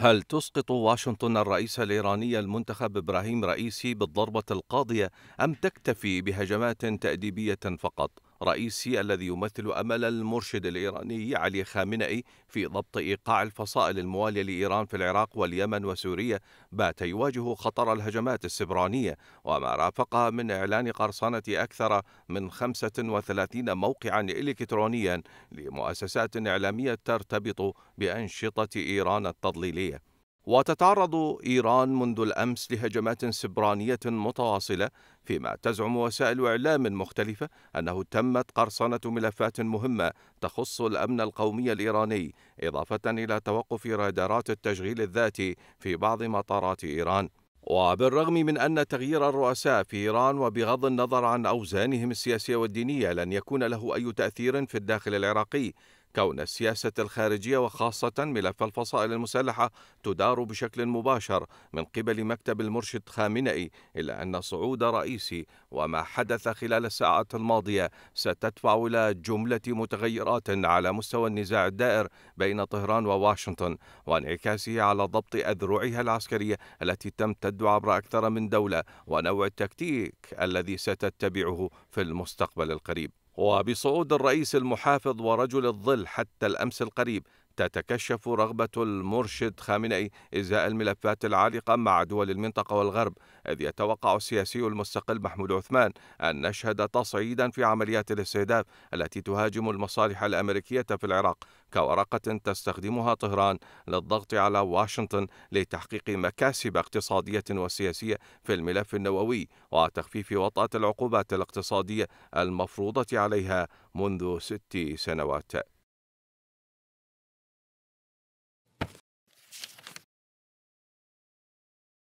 هل تسقط واشنطن الرئيس الإيراني المنتخب إبراهيم رئيسي بالضربة القاضية أم تكتفي بهجمات تأديبية فقط؟ رئيسي الذي يمثل أمل المرشد الإيراني علي خامنئي في ضبط إيقاع الفصائل الموالية لإيران في العراق واليمن وسوريا بات يواجه خطر الهجمات السبرانية وما رافقها من إعلان قرصنة أكثر من 35 موقعا إلكترونيا لمؤسسات إعلامية ترتبط بأنشطة إيران التضليلية وتتعرض إيران منذ الأمس لهجمات سبرانية متواصلة فيما تزعم وسائل إعلام مختلفة أنه تمت قرصنة ملفات مهمة تخص الأمن القومي الإيراني إضافة إلى توقف رادارات التشغيل الذاتي في بعض مطارات إيران وبالرغم من أن تغيير الرؤساء في إيران وبغض النظر عن أوزانهم السياسية والدينية لن يكون له أي تأثير في الداخل العراقي كون السياسة الخارجية وخاصة ملف الفصائل المسلحة تدار بشكل مباشر من قبل مكتب المرشد خامنئي إلا أن صعود رئيسي وما حدث خلال الساعات الماضية ستدفع إلى جملة متغيرات على مستوى النزاع الدائر بين طهران وواشنطن وانعكاسه على ضبط أذرعها العسكرية التي تمتد عبر أكثر من دولة ونوع التكتيك الذي ستتبعه في المستقبل القريب وبصعود الرئيس المحافظ ورجل الظل حتى الأمس القريب تتكشف رغبة المرشد خامنئي إزاء الملفات العالقة مع دول المنطقة والغرب إذ يتوقع السياسي المستقل محمود عثمان أن نشهد تصعيدا في عمليات الاستهداف التي تهاجم المصالح الأمريكية في العراق كورقة تستخدمها طهران للضغط على واشنطن لتحقيق مكاسب اقتصادية وسياسية في الملف النووي وتخفيف وطأة العقوبات الاقتصادية المفروضة عليها منذ ست سنوات